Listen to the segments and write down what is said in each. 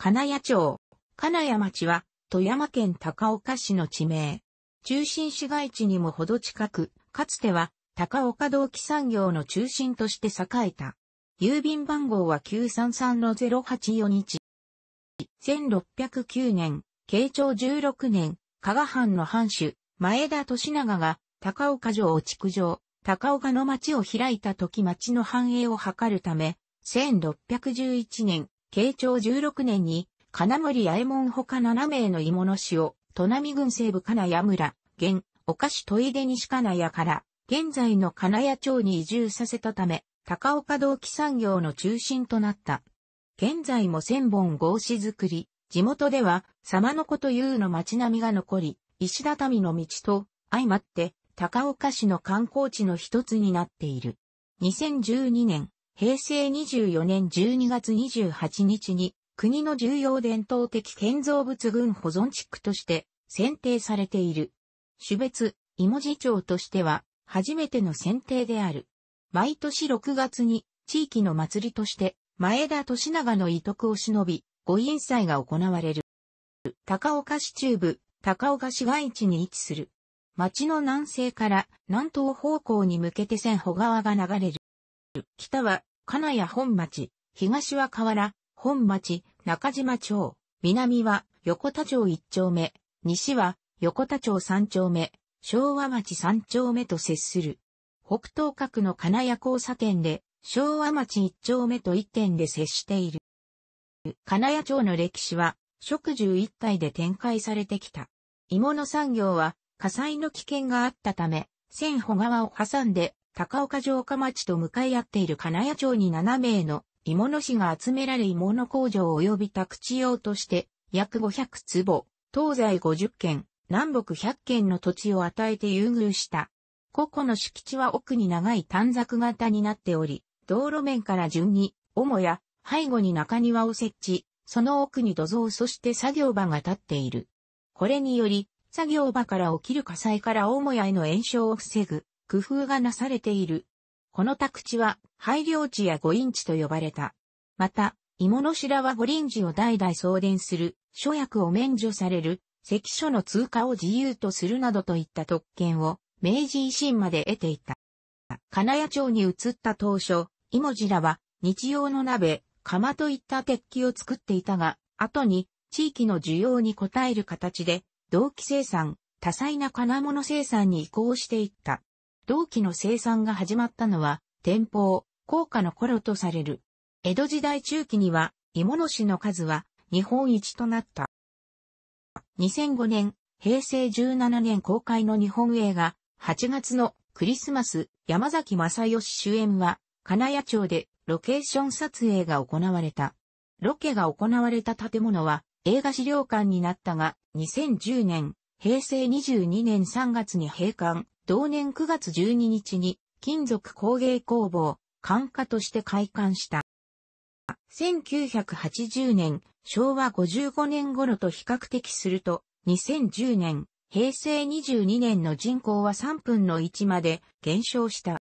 金谷町、金谷町は、富山県高岡市の地名。中心市街地にもほど近く、かつては、高岡同期産業の中心として栄えた。郵便番号は933の084日。1609年、慶長16年、加賀藩の藩主、前田利長が、高岡城を築城、高岡の町を開いた時町の繁栄を図るため、1611年、慶長16年に、金森八重衛門他7名の芋の死を、砺波郡西部金谷村、現、岡市戸出西金谷から、現在の金谷町に移住させたため、高岡同期産業の中心となった。現在も千本格子作り、地元では、様の子というの街並みが残り、石畳の道と、相まって、高岡市の観光地の一つになっている。2012年、平成24年12月28日に国の重要伝統的建造物群保存地区として選定されている。種別、芋地町としては初めての選定である。毎年6月に地域の祭りとして前田利長の遺徳を忍び、ご印祭が行われる。高岡市中部、高岡市街地に位置する。町の南西から南東方向に向けて千穂川が流れる。北は金谷本町、東は河原、本町、中島町、南は横田町1丁目、西は横田町3丁目、昭和町3丁目と接する。北東角の金谷交差点で、昭和町1丁目と1点で接している。金谷町の歴史は、食住一体で展開されてきた。鋳物産業は火災の危険があったため、千穂川を挟んで高岡城下町と向かい合っている金谷町に7名の鋳物師が集められ鋳物工場及び宅地用として、約500坪、東西50軒、南北100軒の土地を与えて優遇した。個々の敷地は奥に長い短冊型になっており、道路面から順に、母や背後に中庭を設置、その奥に土蔵そして作業場が立っている。これにより、作業場から起きる火災から母屋への炎症を防ぐ、工夫がなされている。この宅地は、廃領地や五林地と呼ばれた。また、芋の白は五輪寺を代々送電する、諸役を免除される、関所の通過を自由とするなどといった特権を、明治維新まで得ていた。金谷町に移った当初、芋らは、日用の鍋、釜といった鉄器を作っていたが、後に、地域の需要に応える形で、同期生産、多彩な金物生産に移行していった。銅器の生産が始まったのは、天保、高価の頃とされる。江戸時代中期には、芋の師の数は日本一となった。2005年、平成17年公開の日本映画、8月のクリスマス、山崎正義主演は、金谷町でロケーション撮影が行われた。ロケが行われた建物は映画資料館になったが、2010年、平成22年3月に閉館、同年9月12日に金属工芸工房、管下として開館した。1980年、昭和55年頃と比較的すると、2010年、平成22年の人口は3分の1まで減少した。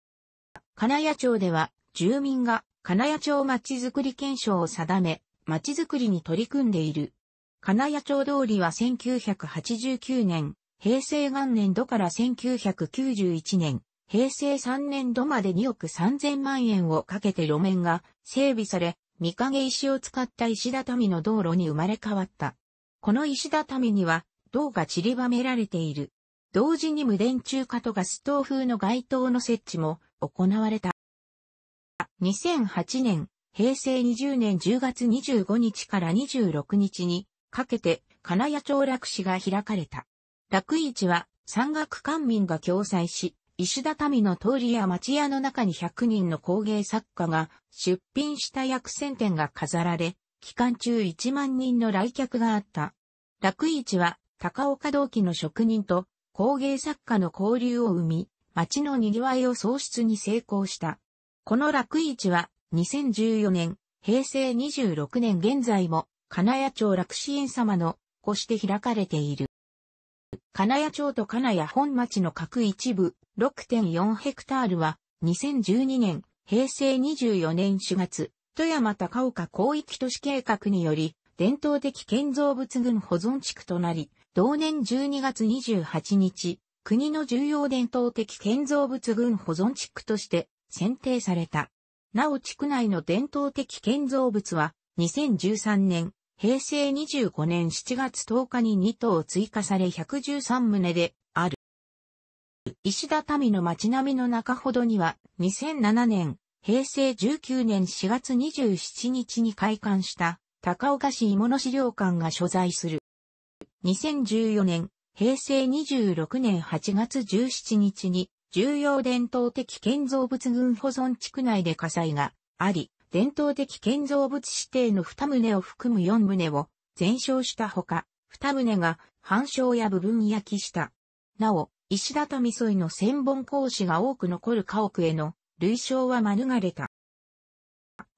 金谷町では、住民が金谷町まちづくり憲章を定め、まちづくりに取り組んでいる。金谷町通りは1989年、平成元年度から1991年、平成3年度まで2億3000万円をかけて路面が整備され、見影石を使った石畳の道路に生まれ変わった。この石畳には銅が散りばめられている。同時に無電柱化とガス灯風の街灯の設置も行われた。2008年、平成20年10月25日から26日にかけて金谷町落市が開かれた。楽市は山岳官民が共催し、石畳の通りや町屋の中に100人の工芸作家が出品した約1000点が飾られ、期間中1万人の来客があった。楽市は高岡同期の職人と工芸作家の交流を生み、町の賑わいを創出に成功した。この楽市は2014年、平成26年現在も金谷町楽支園様の越して開かれている。金谷町と金谷本町の各一部6.4ヘクタールは2012年、平成24年4月、富山高岡広域都市計画により、伝統的建造物群保存地区となり、同年12月28日、国の重要伝統的建造物群保存地区として選定された。なお地区内の伝統的建造物は、2013年、平成25年7月10日に2棟追加され113棟である。石畳の街並みの中ほどには2007年、平成19年4月27日に開館した高岡市芋の資料館が所在する。2014年、平成26年8月17日に重要伝統的建造物群保存地区内で火災があり、伝統的建造物指定の二棟を含む四棟を全焼したほか、二棟が半焼や部分焼きした。なお、石畳沿いの千本格子が多く残る家屋への類焼は免れた。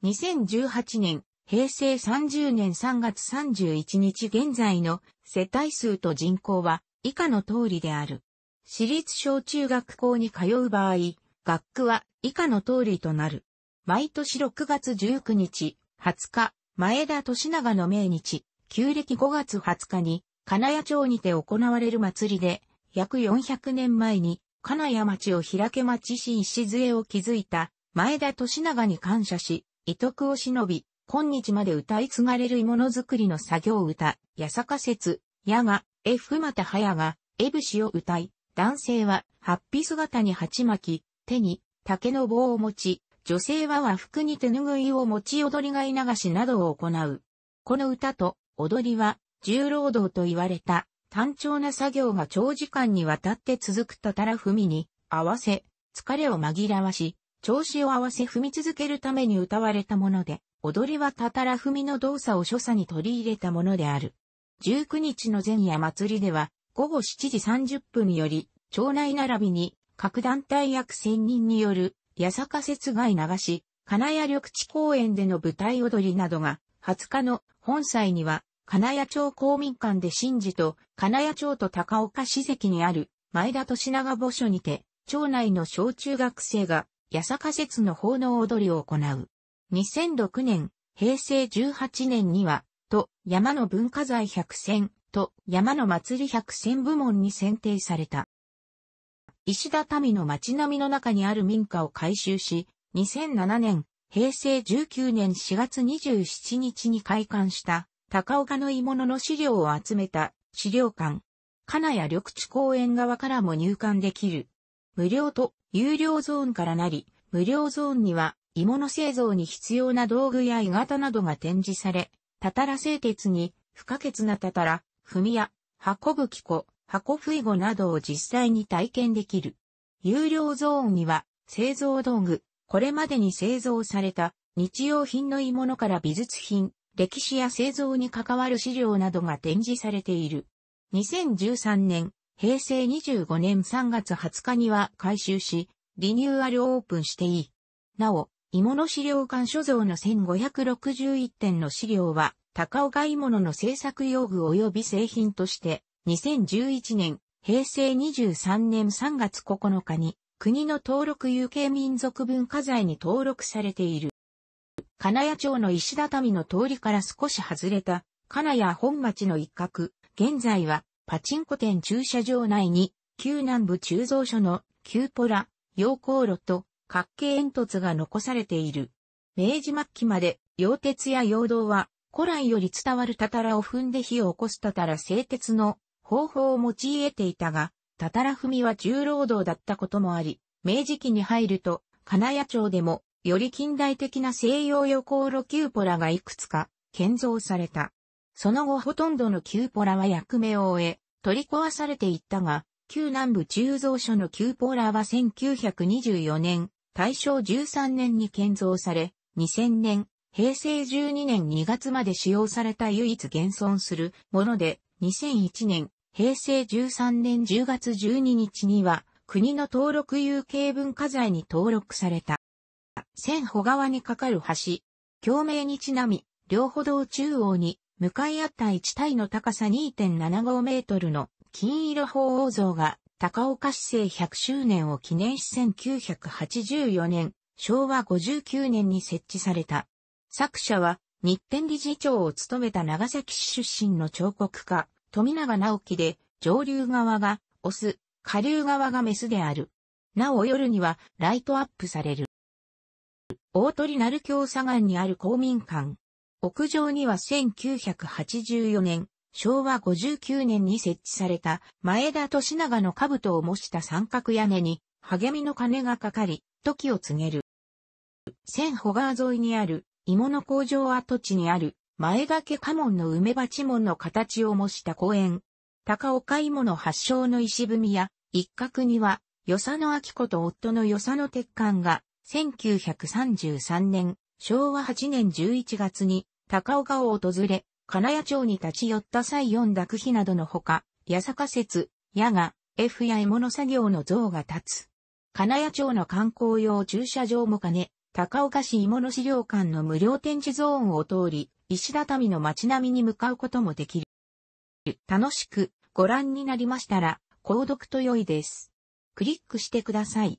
2018年、平成30年3月31日現在の世帯数と人口は以下の通りである。私立小中学校に通う場合、学区は以下の通りとなる。毎年6月19日、20日、前田利長の命日、旧暦5月20日に、金谷町にて行われる祭りで、約400年前に、金谷町を開け町市礎を築いた、前田利長に感謝し、遺徳を忍び、今日まで歌い継がれる芋のづくりの作業歌、八坂説、矢が、F また早が、エブしを歌い、男性は、ハッピ姿に鉢巻き、手に、竹の棒を持ち、女性は和服に手拭いを持ち踊りがい流しなどを行う。この歌と踊りは重労働と言われた単調な作業が長時間にわたって続くたたら踏みに合わせ疲れを紛らわし調子を合わせ踏み続けるために歌われたもので踊りはたたら踏みの動作を所作に取り入れたものである。19日の前夜祭りでは午後7時30分より町内並びに各団体約1000人による八坂雪外流し、金谷緑地公園での舞台踊りなどが、20日の本祭には、金谷町公民館で神事と、金谷町と高岡史跡にある、前田利長墓所にて、町内の小中学生が、八坂説の奉納踊りを行う。2006年、平成18年には、と、山の文化財百選、と、山の祭り百選部門に選定された。石畳の街並みの中にある民家を改修し、2007年、平成19年4月27日に開館した高岡の鋳物の資料を集めた資料館。金谷緑地公園側からも入館できる。無料と有料ゾーンからなり、無料ゾーンには鋳物製造に必要な道具や鋳型などが展示され、たたら製鉄に不可欠なたたら、踏みや、運ぶ機構、箱不意碁などを実際に体験できる。有料ゾーンには、製造道具、これまでに製造された日用品の鋳物から美術品、歴史や製造に関わる資料などが展示されている。2013年、平成25年3月20日には改修し、リニューアルオープンしていい。なお、鋳物資料館所蔵の1561点の資料は、高岡鋳物の製作用具及び製品として2011年、平成23年3月9日に、国の登録有形民族文化財に登録されている。金谷町の石畳の通りから少し外れた、金谷本町の一角、現在は、パチンコ店駐車場内に、旧南部鋳造所の、旧ポラ、陽光炉と、角形煙突が残されている。明治末期まで、洋鉄や洋道は、古来より伝わるたたらを踏んで火を起こすたたら製鉄の方法を用いていたが、たたら踏みは重労働だったこともあり、明治期に入ると、金谷町でも、より近代的な西洋旅行路キューポラがいくつか建造された。その後ほとんどのキューポラは役目を終え、取り壊されていったが、旧南部鋳造所のキューポラは1924年、大正13年に建造され、2000年、平成12年2月まで使用された唯一現存するもので、2001年、平成13年10月12日には、国の登録有形文化財に登録された。千穂川に架かる橋、橋名にちなみ、両歩道中央に、向かい合った一体の高さ2.75メートルの金色鳳凰像が高岡市政100周年を記念し1984年、昭和59年に設置された。作者は、日展理事長を務めた長崎市出身の彫刻家、富永直樹で、上流側がオス、下流側がメスである。なお夜にはライトアップされる。大鳥鳴京左岸にある公民館。屋上には1984年、昭和59年に設置された前田利長の兜を模した三角屋根に励みの鐘がかかり、時を告げる。千穂川沿いにある芋の工場跡地にある前掛け家紋の梅鉢門の形を模した公園。高岡芋の発祥の石踏みや、一角には、与謝野明子と夫の与謝野鉄管が、1933年、昭和8年11月に、高岡を訪れ、金谷町に立ち寄った際四濁碑などのほか、八坂説、矢が、F や獲物作業の像が立つ。金谷町の観光用駐車場も兼ね、高岡市芋の資料館の無料展示ゾーンを通り、石畳の街並みに向かうこともできる。楽しくご覧になりましたら、購読と良いです。クリックしてください。